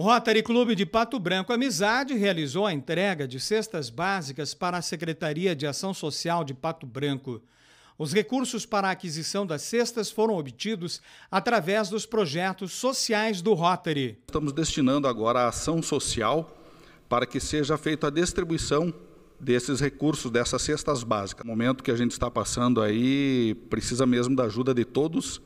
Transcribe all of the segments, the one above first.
O Rotary Clube de Pato Branco Amizade realizou a entrega de cestas básicas para a Secretaria de Ação Social de Pato Branco. Os recursos para a aquisição das cestas foram obtidos através dos projetos sociais do Rotary. Estamos destinando agora a ação social para que seja feita a distribuição desses recursos, dessas cestas básicas. O momento que a gente está passando aí precisa mesmo da ajuda de todos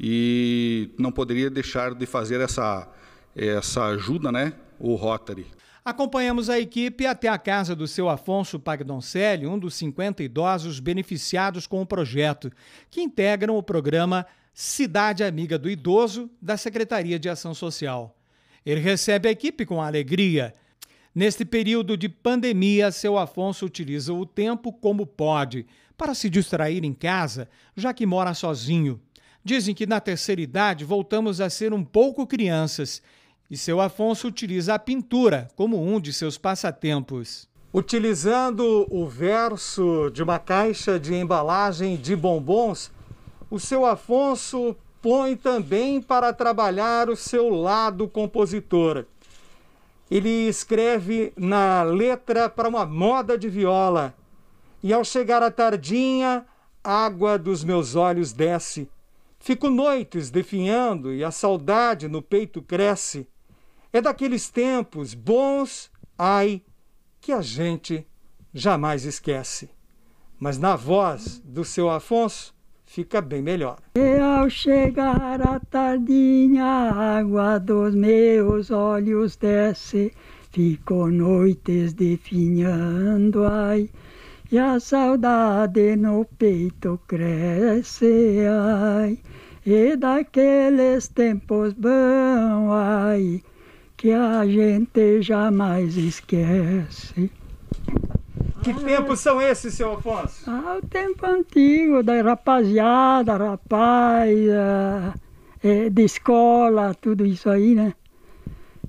e não poderia deixar de fazer essa essa ajuda, né? O Rotary. Acompanhamos a equipe até a casa do seu Afonso Pagdoncelli, um dos 50 idosos beneficiados com o projeto, que integram o programa Cidade Amiga do Idoso da Secretaria de Ação Social. Ele recebe a equipe com alegria. Neste período de pandemia, seu Afonso utiliza o tempo como pode para se distrair em casa, já que mora sozinho. Dizem que na terceira idade voltamos a ser um pouco crianças e seu Afonso utiliza a pintura como um de seus passatempos. Utilizando o verso de uma caixa de embalagem de bombons, o seu Afonso põe também para trabalhar o seu lado compositor. Ele escreve na letra para uma moda de viola. E ao chegar a tardinha, água dos meus olhos desce. Fico noites definhando e a saudade no peito cresce. É daqueles tempos bons, ai, que a gente jamais esquece. Mas na voz do seu Afonso, fica bem melhor. E ao chegar a tardinha, a água dos meus olhos desce, ficou noites definhando, ai, e a saudade no peito cresce, ai, e daqueles tempos bons, ai, que a gente jamais esquece. Que ah. tempos são esses, seu Afonso? Ah, o tempo antigo, da rapaziada, rapaz, eh, eh, de escola, tudo isso aí, né?